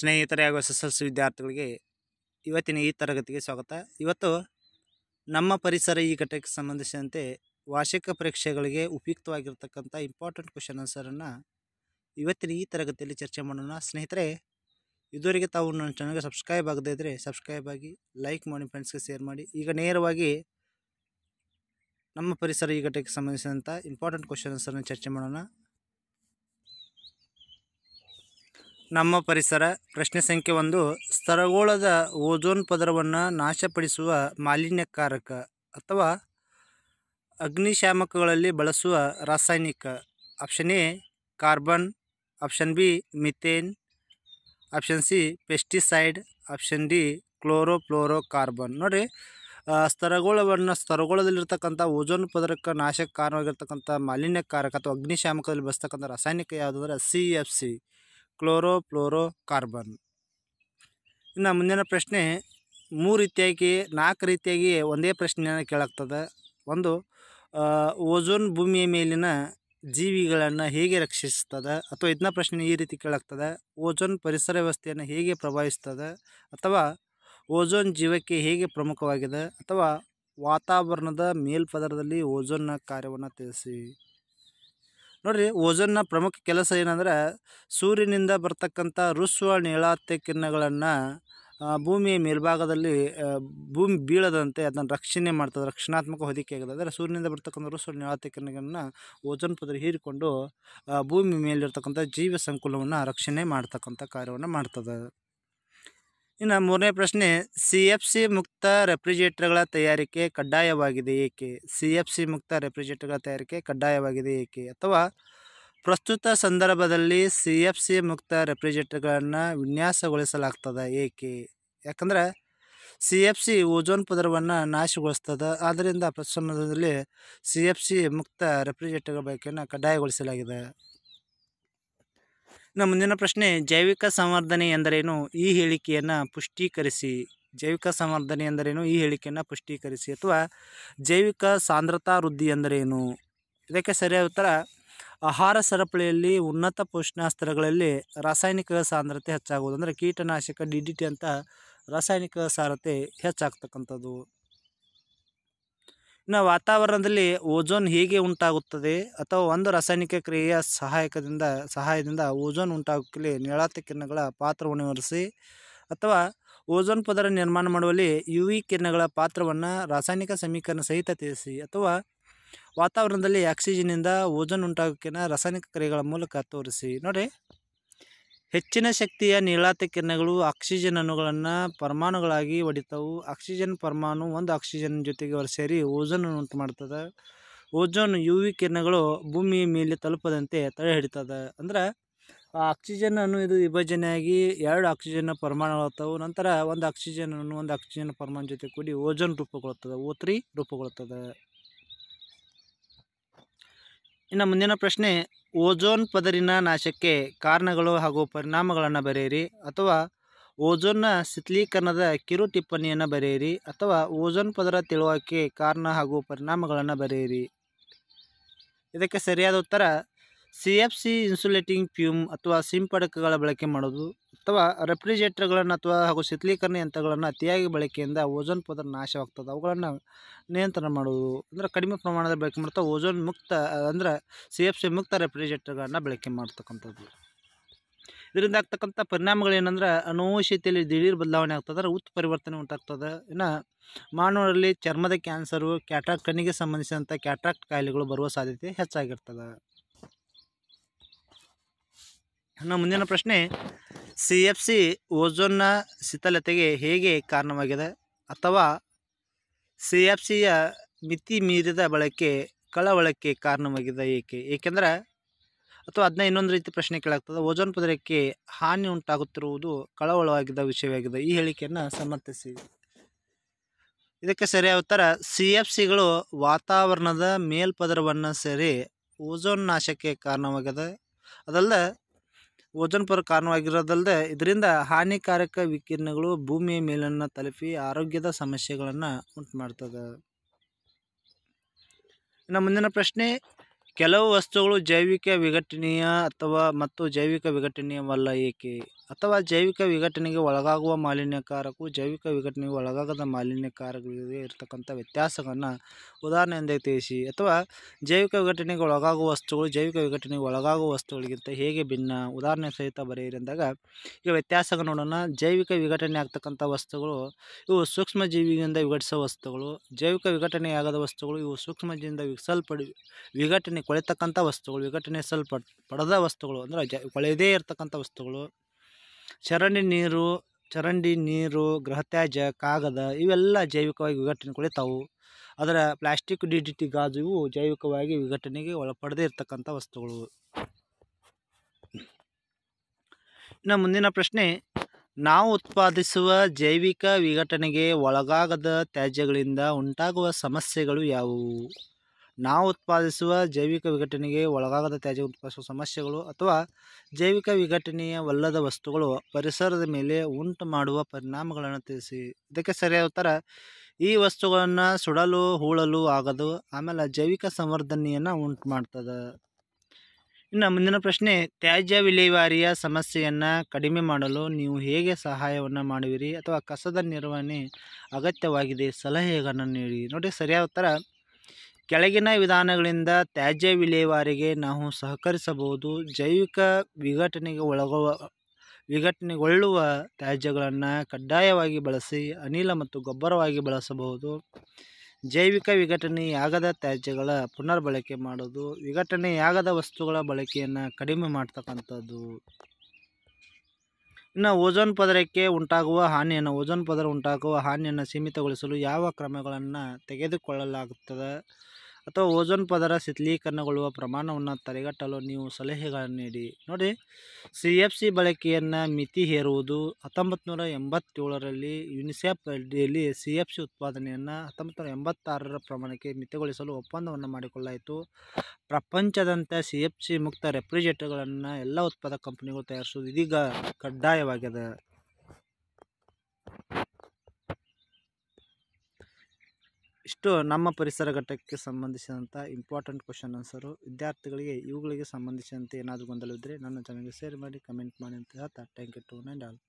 ಸ್ನೇಹಿತರೇ ಹಾಗೂ S S L C ವಿದ್ಯಾರ್ಥಿಗಳಿಗೆ ಇವತ್ತಿನ ಈ ತರಗತಿಗೆ ಸ್ವಾಗತ ಇವತ್ತು ನಮ್ಮ ಪರಿಸರ ಈ ಘಟಕಕ್ಕೆ ಸಂಬಂಧಿಸಿದಂತೆ ವಾರ್ಷಿಕ ಪರೀಕ್ಷೆಗಳಿಗೆ ಉಪಯುಕ್ತವಾಗಿರ್ತಕ್ಕಂಥ ಇಂಪಾರ್ಟೆಂಟ್ ಕ್ವಶನ್ ಆನ್ಸರನ್ನು ಇವತ್ತಿನ ಈ ತರಗತಿಯಲ್ಲಿ ಚರ್ಚೆ ಮಾಡೋಣ ಸ್ನೇಹಿತರೆ ಇದುವರೆಗೆ ತಾವು ನನ್ನ ಚಾನಲ್ಗೆ ಸಬ್ಸ್ಕ್ರೈಬ್ ಆಗದೇ ಇದ್ದರೆ ಸಬ್ಸ್ಕ್ರೈಬ್ ಆಗಿ ಲೈಕ್ ಮಾಡಿ ಫ್ರೆಂಡ್ಸ್ಗೆ ಶೇರ್ ಮಾಡಿ ಈಗ ನೇರವಾಗಿ ನಮ್ಮ ಪರಿಸರ ಈ ಘಟಕಕ್ಕೆ ಸಂಬಂಧಿಸಿದಂಥ ಇಂಪಾರ್ಟೆಂಟ್ ಕ್ವಶನ್ ಆನ್ಸರನ್ನು ಚರ್ಚೆ ಮಾಡೋಣ ನಮ್ಮ ಪರಿಸರ ಪ್ರಶ್ನೆ ಸಂಖ್ಯೆ ಒಂದು ಸ್ತರಗೋಳದ ಓಜೋನ್ ಪದರವನ್ನು ನಾಶಪಡಿಸುವ ಮಾಲಿನ್ಯಕಾರಕ ಅಥವಾ ಅಗ್ನಿಶಾಮಕಗಳಲ್ಲಿ ಬಳಸುವ ರಾಸಾಯನಿಕ option A carbon option B methane option C pesticide option D chlorofluorocarbon ನೋಡಿ ಸ್ತರಗೋಳವನ್ನು ಸ್ತರಗೋಳದಲ್ಲಿರ್ತಕ್ಕಂಥ ಓಜೋನ್ ಪದರಕ್ಕೆ ನಾಶಕ್ಕೆ ಕಾರಣವಾಗಿರ್ತಕ್ಕಂಥ ಮಾಲಿನ್ಯಕಾರಕ ಅಥವಾ ಅಗ್ನಿಶಾಮಕದಲ್ಲಿ ಬಳಸ್ತಕ್ಕಂಥ ರಾಸಾಯನಿಕ ಯಾವುದಂದ್ರೆ C F C fluorocarbon ಇನ್ನು ಮುಂದಿನ ಪ್ರಶ್ನೆ ಮೂರು ರೀತಿಯಾಗಿ ನಾಲ್ಕು ರೀತಿಯಾಗಿ ಒಂದೇ ಪ್ರಶ್ನೆಯನ್ನು ಕೇಳಾಗ್ತದೆ ಒಂದು ಓಝೋನ್ ಭೂಮಿಯ ಮೇಲಿನ ಜೀವಿಗಳನ್ನು ಹೇಗೆ ರಕ್ಷಿಸ್ತದೆ ಅಥವಾ ಇದನ್ನ ಪ್ರಶ್ನೆ ಈ ರೀತಿ ಕೇಳಾಗ್ತದೆ ಓಜೋನ್ ಪರಿಸರ ವ್ಯವಸ್ಥೆಯನ್ನು ಹೇಗೆ ಪ್ರಭಾವಿಸ್ತದೆ ಅಥವಾ ಓಜೋನ್ ಜೀವಕ್ಕೆ ಹೇಗೆ ಪ್ರಮುಖವಾಗಿದೆ ಅಥವಾ ವಾತಾವರಣದ ಮೇಲ್ಪದರದಲ್ಲಿ ಓಜೋನ್ನ ಕಾರ್ಯವನ್ನು ತಿಳಿಸಿ ನೋಡಿರಿ ಓಜನ್ನ ಪ್ರಮುಖ ಕೆಲಸ ಏನಂದ್ರೆ ಸೂರ್ಯನಿಂದ ಬರ್ತಕ್ಕಂಥ ರುಸುವ ನೀಳಾತ್ಯ ಕಿರಣಗಳನ್ನು ಭೂಮಿಯ ಮೇಲ್ಭಾಗದಲ್ಲಿ ಭೂಮಿ ಬೀಳದಂತೆ ಅದನ್ನು ರಕ್ಷಣೆ ಮಾಡ್ತದೆ ರಕ್ಷಣಾತ್ಮಕ ಹೊದಿಕೆ ಆಗಿದೆ ಅಂದರೆ ಸೂರ್ಯನಿಂದ ಬರ್ತಕ್ಕಂಥ ರುಸ್ವ ನೀಳಾತ್ಯ ಕಿರಣಗಳನ್ನು ಓಜನ್ ಪದರ ಹೀರಿಕೊಂಡು ಭೂಮಿ ಮೇಲಿರ್ತಕ್ಕಂಥ ಜೀವ ಸಂಕುಲವನ್ನು ರಕ್ಷಣೆ ಮಾಡ್ತಕ್ಕಂಥ ಕಾರ್ಯವನ್ನು ಮಾಡ್ತದೆ ಇನ್ನು ಮೂರನೇ ಪ್ರಶ್ನೆ ಸಿ ಎಫ್ ಸಿ ಮುಕ್ತ ರೆಫ್ರಿಜರೇಟರ್ಗಳ ತಯಾರಿಕೆ ಕಡ್ಡಾಯವಾಗಿದೆ ಏಕೆ ಸಿ ಎಫ್ ಸಿ ಮುಕ್ತ ರೆಫ್ರಿಜರೇಟರ್ಗಳ ತಯಾರಿಕೆ ಕಡ್ಡಾಯವಾಗಿದೆ ಏಕೆ ಅಥವಾ ಪ್ರಸ್ತುತ ಸಂದರ್ಭದಲ್ಲಿ ಸಿ ಎಫ್ ಸಿ ಮುಕ್ತ ರೆಫ್ರಿಜರೇಟರ್ಗಳನ್ನು ವಿನ್ಯಾಸಗೊಳಿಸಲಾಗ್ತದೆ ಏಕೆ ಯಾಕಂದರೆ ಸಿ ಎಫ್ ಸಿ ಓಜೋನ್ ಪದರವನ್ನು ನಾಶಗೊಳಿಸ್ತದೆ ಆದ್ದರಿಂದ ಪ್ರಸ್ತುತ ಸಂದರ್ಭದಲ್ಲಿ ಸಿ ಎಫ್ ಸಿ ಮುಕ್ತ ರೆಫ್ರಿಜಿರೇಟರ್ಗಳ ಬಳಕೆಯನ್ನು ಕಡ್ಡಾಯಗೊಳಿಸಲಾಗಿದೆ ಇನ್ನು ಮುಂದಿನ ಪ್ರಶ್ನೆ ಜೈವಿಕ ಸಂವರ್ಧನೆ ಎಂದರೇನು ಈ ಹೇಳಿಕೆಯನ್ನು ಪುಷ್ಟೀಕರಿಸಿ ಜೈವಿಕ ಸಂವರ್ಧನೆ ಎಂದರೇನು ಈ ಹೇಳಿಕೆಯನ್ನು ಪುಷ್ಟೀಕರಿಸಿ ಅಥವಾ ಜೈವಿಕ ಸಾಂದ್ರತಾ ವೃದ್ಧಿ ಎಂದರೇನು ಇದಕ್ಕೆ ಸರಿಯಾದ ಉತ್ತರ ಆಹಾರ ಸರಪಳಿಯಲ್ಲಿ ಉನ್ನತ ಪೋಷಣಾಸ್ತ್ರಗಳಲ್ಲಿ ರಾಸಾಯನಿಕ ಸಾಂದ್ರತೆ ಹೆಚ್ಚಾಗುವುದು ಅಂದರೆ ಕೀಟನಾಶಕ ಡಿ ಡಿ ಟಿ ಅಂತ ರಾಸಾಯನಿಕ ಸಾರತೆ ಹೆಚ್ಚಾಗ್ತಕ್ಕಂಥದ್ದು ಇನ್ನು ವಾತಾವರಣದಲ್ಲಿ ಓಜೋನ್ ಹೇಗೆ ಉಂಟಾಗುತ್ತದೆ ಅಥವಾ ಒಂದು ರಾಸಾಯನಿಕ ಕ್ರಿಯೆಯ ಸಹಾಯಕದಿಂದ ಸಹಾಯದಿಂದ ಓಜೋನ್ ಉಂಟಾಗಲಿ ನೀಳಾತ ಕಿರಣಗಳ ಪಾತ್ರವನ್ನು ವಿವರಿಸಿ ಅಥವಾ ಓಜೋನ್ ಪದರ ನಿರ್ಮಾಣ ಮಾಡುವಲ್ಲಿ ಯು ವಿ ಕಿರಣಗಳ ಪಾತ್ರವನ್ನು ರಾಸಾಯನಿಕ ಸಮೀಕರಣ ಸಹಿತ ತಿಳಿಸಿ ಅಥವಾ ವಾತಾವರಣದಲ್ಲಿ ಆಕ್ಸಿಜನ್ನಿಂದ ಓಜೋನ್ ಉಂಟಾಗೋಕೆನ ರಾಸಾಯನಿಕ ಕ್ರಿಯೆಗಳ ಮೂಲಕ ತೋರಿಸಿ ನೋಡಿ ಹೆಚ್ಚಿನ ಶಕ್ತಿಯ ನೀಳಾತಿ ಕಿರಣಗಳು ಆಕ್ಸಿಜನ್ ಅಣುಗಳನ್ನು ಪರಮಾಣುಗಳಾಗಿ ಹೊಡಿತಾವು ಆಕ್ಸಿಜನ್ ಪರಮಾಣು ಒಂದು ಆಕ್ಸಿಜನ್ ಜೊತೆಗೆ ಅವರು ಸೇರಿ ಓಜೋನ್ ಉಂಟು ಮಾಡ್ತದೆ ಓಜೋನ್ ಯು ವಿ ಕಿರಣಗಳು ಭೂಮಿಯ ಮೇಲೆ ತಲುಪದಂತೆ ತಡೆ ಹಿಡಿತದೆ ಅಂದ್ರೆ ಆಕ್ಸಿಜನ್ ಅನ್ನು ಇದು ವಿಭಜನೆಯಾಗಿ ಎರಡು ಆಕ್ಸಿಜನ್ ಪರಮಾಣುಗಳಾಗ್ತವೆ ನಂತರ ಒಂದು ಆಕ್ಸಿಜನ್ ಅನ್ನು ಒಂದು ಆಕ್ಸಿಜನ್ ಪರಮಾಣು ಜೊತೆ ಕೂಡಿ ಓಜೋನ್ ರೂಪುಗೊಳ್ಳುತ್ತದೆ ಓ ತ್ರೀ ರೂಪುಗೊಳ್ಳುತ್ತದೆ ಇನ್ನು ಮುಂದಿನ ಪ್ರಶ್ನೆ ಓಜೋನ್ ಪದರಿನ ನಾಶಕ್ಕೆ ಕಾರಣಗಳು ಹಾಗೂ ಪರಿಣಾಮಗಳನ್ನು ಬರೆಯಿರಿ ಅಥವಾ ಓಜೋನ್ನ ಶಿಥಿಲೀಕರಣದ ಕಿರು ಟಿಪ್ಪಣಿಯನ್ನು ಬರೆಯಿರಿ ಅಥವಾ ಓಜೋನ್ ಪದರ ತಿಳುವಕ್ಕೆ ಕಾರಣ ಹಾಗೂ ಪರಿಣಾಮಗಳನ್ನು ಬರೆಯಿರಿ ಇದಕ್ಕೆ ಸರಿಯಾದ ಉತ್ತರ C F C insulating fume ಅಥವಾ ಸಿಂಪಡಕಗಳ ಬಳಕೆ ಮಾಡೋದು ಅಥವಾ ರೆಫ್ರಿಜರೇಟರ್ಗಳನ್ನು ಅಥವಾ ಹಾಗೂ ಶೀತಲೀಕರಣ ಯಂತ್ರಗಳನ್ನು ಅತಿಯಾಗಿ ಬಳಕೆಯಿಂದ ಓಜೋನ್ ಪದರ ನಾಶವಾಗ್ತದೆ ಅವುಗಳನ್ನು ನಿಯಂತ್ರಣ ಮಾಡೋದು ಅಂದರೆ ಕಡಿಮೆ ಪ್ರಮಾಣದ ಬಳಕೆ ಮಾಡ್ತಾ ಓಜೋನ್ ಮುಕ್ತ ಅಂದರೆ ಸಿ ಎಫ್ ಸಿ ಮುಕ್ತ ರೆಫ್ರಿಜರೇಟರ್ಗಳನ್ನು ಬಳಕೆ ಮಾಡ್ತಕ್ಕಂಥದ್ದು ಇದರಿಂದ ಆಗ್ತಕ್ಕಂಥ ಪರಿಣಾಮಗಳೇನೆಂದ್ರೆ ಅನುವಶೀತೆಯಲ್ಲಿ ದಿಢೀರ್ ಬದಲಾವಣೆ ಆಗ್ತದೆ ಪರಿವರ್ತನೆ ಉಂಟಾಗ್ತದೆ ಇನ್ನು ಮಾನವರಲ್ಲಿ ಚರ್ಮದ ಕ್ಯಾನ್ಸರು ಕ್ಯಾಟ್ರಾಕ್ಟ್ ಕಣ್ಣಿಗೆ ಸಂಬಂಧಿಸಿದಂಥ ಕ್ಯಾಟ್ರಾಕ್ಟ್ ಕಾಯಿಲೆಗಳು ಬರುವ ಸಾಧ್ಯತೆ ಹೆಚ್ಚಾಗಿರ್ತದೆ ನಮ್ಮ ಮುಂದಿನ ಪ್ರಶ್ನೆ ಸಿ ಎಫ್ ಸಿ ಓಜೋನ್ನ ಶಿಥಲತೆಗೆ ಹೇಗೆ ಕಾರಣವಾಗಿದೆ ಅಥವಾ ಸಿ ಎಫ್ ಸಿಯ ಮಿತಿ ಮೀರಿದ ಬಳಕೆ ಕಳವಳಕ್ಕೆ ಕಾರಣವಾಗಿದೆ ಏಕೆ ಏಕೆಂದರೆ ಅಥವಾ ಅದನ್ನ ಇನ್ನೊಂದು ರೀತಿ ಪ್ರಶ್ನೆ ಕೇಳಾಗ್ತದೆ ಓಜೋನ್ ಪದರಕ್ಕೆ ಹಾನಿ ಉಂಟಾಗುತ್ತಿರುವುದು ಕಳವಳವಾಗಿದ್ದ ವಿಷಯವಾಗಿದೆ ಈ ಹೇಳಿಕೆಯನ್ನು ಸಮರ್ಥಿಸಿ ಇದಕ್ಕೆ ಸರಿಯಾದ ಉತ್ತರ ಸಿ ಎಫ್ ಸಿಗಳು ವಾತಾವರಣದ ಮೇಲ್ಪದರವನ್ನು ಸೇರಿ ಓಜೋನ್ ನಾಶಕ್ಕೆ ಕಾರಣವಾಗಿದೆ ಅದಲ್ಲದೆ ಓಜನ್ ಪರ ಕಾರಣವಾಗಿರೋದಲ್ಲದೆ ಇದರಿಂದ ಹಾನಿಕಾರಕ ವಿಕಿರಣಗಳು ಭೂಮಿಯ ಮೇಲನ್ನು ತಲುಪಿ ಆರೋಗ್ಯದ ಸಮಸ್ಯೆಗಳನ್ನು ಉಂಟು ಮಾಡ್ತದೆ ಇನ್ನು ಮುಂದಿನ ಪ್ರಶ್ನೆ ಕೆಲವು ವಸ್ತುಗಳು ಜೈವಿಕ ವಿಘಟನೀಯ ಅಥವಾ ಮತ್ತು ಜೈವಿಕ ವಿಘಟನೀಯವಲ್ಲ ಏಕೆ ಅಥವಾ ಜೈವಿಕ ವಿಘಟನೆಗೆ ಒಳಗಾಗುವ ಮಾಲಿನ್ಯಕಾರಕವು ಜೈವಿಕ ವಿಘಟನೆಗೆ ಒಳಗಾಗದ ಮಾಲಿನ್ಯಕಾರಕಗಳಿಗೆ ಇರತಕ್ಕಂಥ ವ್ಯತ್ಯಾಸಗಳನ್ನು ಉದಾಹರಣೆಯಿಂದ ತಿಳಿಸಿ ಅಥವಾ ಜೈವಿಕ ವಿಘಟನೆಗೆ ಒಳಗಾಗುವ ವಸ್ತುಗಳು ಜೈವಿಕ ವಿಘಟನೆಗೆ ಒಳಗಾಗುವ ವಸ್ತುಗಳಿಗಿಂತ ಹೇಗೆ ಭಿನ್ನ ಉದಾಹರಣೆ ಸಹಿತ ಅಂದಾಗ ಈಗ ವ್ಯತ್ಯಾಸ ನೋಡೋಣ ಜೈವಿಕ ವಿಘಟನೆ ಆಗ್ತಕ್ಕಂಥ ವಸ್ತುಗಳು ಇವು ಸೂಕ್ಷ್ಮ ಜೀವಿಯಿಂದ ವಿಘಟಿಸುವ ವಸ್ತುಗಳು ಜೈವಿಕ ವಿಘಟನೆಯಾಗದ ವಸ್ತುಗಳು ಇವು ಸೂಕ್ಷ್ಮಜೀವಿಯಿಂದ ವಿಸಲ್ಪಡಿ ವಿಘಟನೆ ಕೊಳೆತಕ್ಕಂಥ ವಸ್ತುಗಳು ವಿಘಟನೆ ಸಲ್ಪಡ್ ಪಡೆದ ವಸ್ತುಗಳು ಅಂದರೆ ಜ ಕೊಳೆಯದೇ ಇರತಕ್ಕಂಥ ವಸ್ತುಗಳು ಚರಂಡಿ ನೀರು ಚರಂಡಿ ನೀರು ಗೃಹತ್ಯಾಜ್ಯ ಕಾಗದ ಇವೆಲ್ಲ ಜೈವಿಕವಾಗಿ ವಿಘಟನೆಗೊಳ್ತಾವು ಅದರ ಪ್ಲಾಸ್ಟಿಕ್ ಡಿ ಡಿ ಟಿ ಗಾಜು ಇವು ಜೈವಿಕವಾಗಿ ವಿಘಟನೆಗೆ ಒಳಪಡದೇ ಇರತಕ್ಕಂಥ ವಸ್ತುಗಳು ಇನ್ನು ಮುಂದಿನ ಪ್ರಶ್ನೆ ನಾವು ಉತ್ಪಾದಿಸುವ ಜೈವಿಕ ವಿಘಟನೆಗೆ ಒಳಗಾಗದ ತ್ಯಾಜ್ಯಗಳಿಂದ ಉಂಟಾಗುವ ಸಮಸ್ಯೆಗಳು ಯಾವುವು ನಾವು ಉತ್ಪಾದಿಸುವ ಜೈವಿಕ ವಿಘಟನೆಗೆ ಒಳಗಾಗದ ತ್ಯಾಜ್ಯ ಉತ್ಪಾದಿಸುವ ಸಮಸ್ಯೆಗಳು ಅಥವಾ ಜೈವಿಕ ವಿಘಟನೆಯವಲ್ಲದ ವಸ್ತುಗಳು ಪರಿಸರದ ಮೇಲೆ ಉಂಟು ಮಾಡುವ ಪರಿಣಾಮಗಳನ್ನು ತಿಳಿಸಿ ಇದಕ್ಕೆ ಸರಿಯಾದ ಉತ್ತರ ಈ ವಸ್ತುಗಳನ್ನು ಸುಡಲು ಹೂಳಲು ಆಗದು ಆಮೇಲೆ ಜೈವಿಕ ಸಂವರ್ಧನೆಯನ್ನು ಉಂಟು ಮಾಡ್ತದೆ ಇನ್ನು ಮುಂದಿನ ಪ್ರಶ್ನೆ ತ್ಯಾಜ್ಯ ವಿಲೇವಾರಿಯ ಸಮಸ್ಯೆಯನ್ನು ಕಡಿಮೆ ಮಾಡಲು ನೀವು ಹೇಗೆ ಸಹಾಯವನ್ನು ಮಾಡುವಿರಿ ಅಥವಾ ಕಸದ ನಿರ್ವಹಣೆ ಅಗತ್ಯವಾಗಿದೆ ಸಲಹೆಗಳನ್ನು ನೀಡಿ ನೋಡಿ ಸರಿಯಾದ ಉತ್ತರ ಕೆಳಗಿನ ವಿಧಾನಗಳಿಂದ ತ್ಯಾಜ್ಯ ವಿಲೇವಾರಿಗೆ ನಾವು ಸಹಕರಿಸಬಹುದು ಜೈವಿಕ ವಿಘಟನೆಗೆ ಒಳಗುವ ವಿಘಟನೆಗೊಳ್ಳುವ ತ್ಯಾಜ್ಯಗಳನ್ನು ಕಡ್ಡಾಯವಾಗಿ ಬಳಸಿ ಅನಿಲ ಮತ್ತು ಗೊಬ್ಬರವಾಗಿ ಬಳಸಬಹುದು ಜೈವಿಕ ವಿಘಟನೆಯಾಗದ ತ್ಯಾಜ್ಯಗಳ ಪುನರ್ಬಳಕೆ ಮಾಡೋದು ವಿಘಟನೆಯಾಗದ ವಸ್ತುಗಳ ಬಳಕೆಯನ್ನು ಕಡಿಮೆ ಮಾಡ್ತಕ್ಕಂಥದ್ದು ಇನ್ನು ಓಜೋನ್ ಪದರಕ್ಕೆ ಉಂಟಾಗುವ ಹಾನಿಯನ್ನು ಓಜೋನ್ ಪದರ ಉಂಟಾಗುವ ಹಾನಿಯನ್ನು ಸೀಮಿತಗೊಳಿಸಲು ಯಾವ ಕ್ರಮಗಳನ್ನು ತೆಗೆದುಕೊಳ್ಳಲಾಗುತ್ತದೆ ಅಥವಾ ಓಜೋನ್ ಪದರ ಶಿಥಿಲೀಕರಣಗೊಳ್ಳುವ ಪ್ರಮಾಣವನ್ನು ತಡೆಗಟ್ಟಲು ನೀವು ಸಲಹೆಗಳನ್ನು ನೀಡಿ ನೋಡಿ ಸಿ ಎಫ್ ಸಿ ಬಳಕೆಯನ್ನು ಮಿತಿ ಹೇರುವುದು ಹತ್ತೊಂಬತ್ತು ನೂರ ಎಂಬತ್ತೇಳರಲ್ಲಿ ಯುನಿಸೆಫ್ ಅಡಿಯಲ್ಲಿ ಸಿ ಎಫ್ ಸಿ ಉತ್ಪಾದನೆಯನ್ನು ಹತ್ತೊಂಬತ್ತು ನೂರ ಎಂಬತ್ತಾರರ ಪ್ರಮಾಣಕ್ಕೆ ಮಿತಿಗೊಳಿಸಲು ಒಪ್ಪಂದವನ್ನು ಮಾಡಿಕೊಳ್ಳಾಯಿತು ಪ್ರಪಂಚದಂತೆ ಸಿ ಎಫ್ ಸಿ ಮುಕ್ತ ರೆಫ್ರಿಜರೇಟರ್ಗಳನ್ನು ಎಲ್ಲ ಉತ್ಪಾದಕ ಕಂಪನಿಗಳು ತಯಾರಿಸುವುದು ಇದೀಗ ಕಡ್ಡಾಯವಾಗಿದೆ ಇಷ್ಟು ನಮ್ಮ ಪರಿಸರ ಘಟಕಕ್ಕೆ ಸಂಬಂಧಿಸಿದಂಥ ಇಂಪಾರ್ಟೆಂಟ್ ಕ್ವಶನ್ ಆನ್ಸರು ವಿದ್ಯಾರ್ಥಿಗಳಿಗೆ ಇವುಗಳಿಗೆ ಸಂಬಂಧಿಸಿದಂತೆ ಏನಾದರೂ ಗೊಂದಲ ಇದ್ದರೆ ನನ್ನ ಚಾನಲ್ಗೆ ಶೇರ್ ಮಾಡಿ ಕಮೆಂಟ್ ಮಾಡಿ ಅಂತ ಹೇಳ್ತಾ thank you to and all